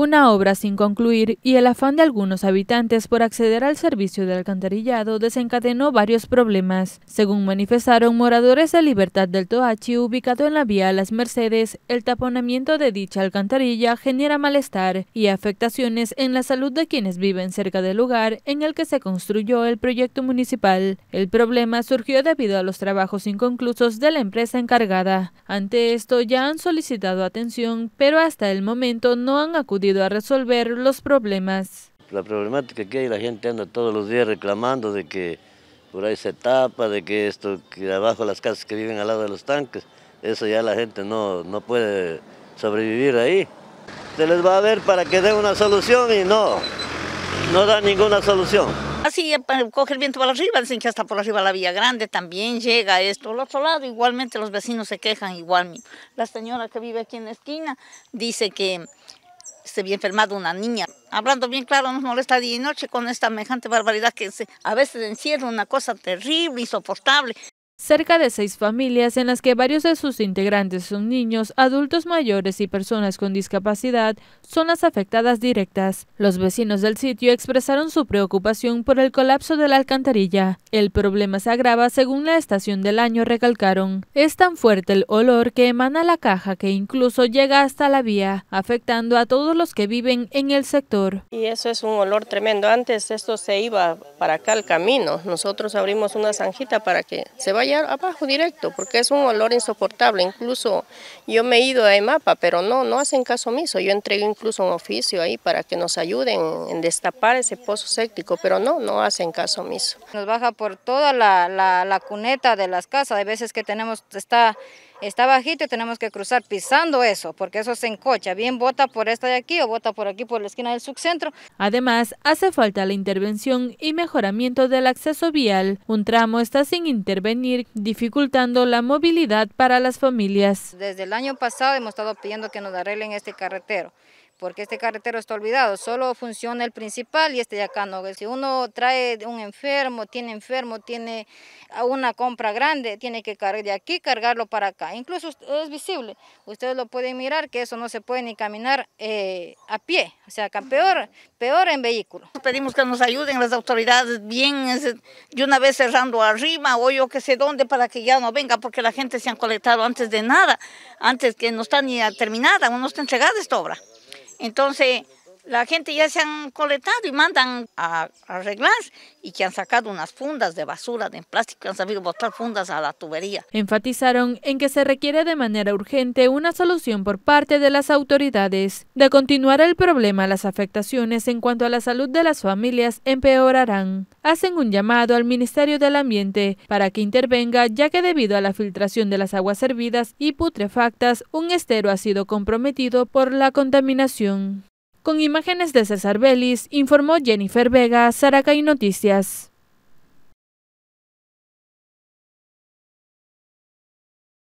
una obra sin concluir y el afán de algunos habitantes por acceder al servicio de alcantarillado desencadenó varios problemas. Según manifestaron moradores de Libertad del Toachi, ubicado en la vía Las Mercedes, el taponamiento de dicha alcantarilla genera malestar y afectaciones en la salud de quienes viven cerca del lugar en el que se construyó el proyecto municipal. El problema surgió debido a los trabajos inconclusos de la empresa encargada. Ante esto ya han solicitado atención, pero hasta el momento no han acudido a resolver los problemas. La problemática que hay, la gente anda todos los días reclamando de que por ahí se tapa, de que esto, que abajo las casas que viven al lado de los tanques, eso ya la gente no, no puede sobrevivir ahí. Se les va a ver para que den una solución y no, no da ninguna solución. Así eh, coge el viento para arriba, dicen que hasta por arriba la vía Grande también llega esto. Al otro lado igualmente los vecinos se quejan igual. La señora que vive aquí en la esquina dice que se había enfermado una niña. Hablando bien claro, nos molesta día y noche con esta semejante barbaridad que se, a veces encierra una cosa terrible, insoportable. Cerca de seis familias en las que varios de sus integrantes son niños, adultos mayores y personas con discapacidad son las afectadas directas. Los vecinos del sitio expresaron su preocupación por el colapso de la alcantarilla. El problema se agrava según la estación del año, recalcaron. Es tan fuerte el olor que emana la caja que incluso llega hasta la vía, afectando a todos los que viven en el sector. Y eso es un olor tremendo. Antes esto se iba para acá al camino. Nosotros abrimos una zanjita para que se vaya abajo directo, porque es un olor insoportable. Incluso yo me he ido a EMAPA, pero no, no hacen caso omiso. Yo entrego incluso un oficio ahí para que nos ayuden en destapar ese pozo séptico, pero no, no hacen caso omiso. Nos baja por toda la, la cuneta de las casas, hay veces que tenemos, está está bajito y tenemos que cruzar pisando eso, porque eso se encocha, bien bota por esta de aquí o bota por aquí por la esquina del subcentro. Además, hace falta la intervención y mejoramiento del acceso vial. Un tramo está sin intervenir, dificultando la movilidad para las familias. Desde el año pasado hemos estado pidiendo que nos arreglen este carretero porque este carretero está olvidado, solo funciona el principal y este de acá no. Si uno trae un enfermo, tiene enfermo, tiene una compra grande, tiene que cargar de aquí, cargarlo para acá. Incluso es visible, ustedes lo pueden mirar que eso no se puede ni caminar eh, a pie, o sea, acá peor, peor en vehículo. Pedimos que nos ayuden las autoridades bien, de una vez cerrando arriba o yo que sé dónde para que ya no venga, porque la gente se han colectado antes de nada, antes que no está ni terminada, no está entregada esta obra. Entonces, la gente ya se han coletado y mandan a, arreglar y que han sacado unas fundas de basura, de plástico, han sabido botar fundas a la tubería. Enfatizaron en que se requiere de manera urgente una solución por parte de las autoridades. De continuar el problema, las afectaciones en cuanto a la salud de las familias empeorarán. Hacen un llamado al Ministerio del Ambiente para que intervenga, ya que debido a la filtración de las aguas hervidas y putrefactas, un estero ha sido comprometido por la contaminación. Con imágenes de César Vélez, informó Jennifer Vega, Saracay Noticias.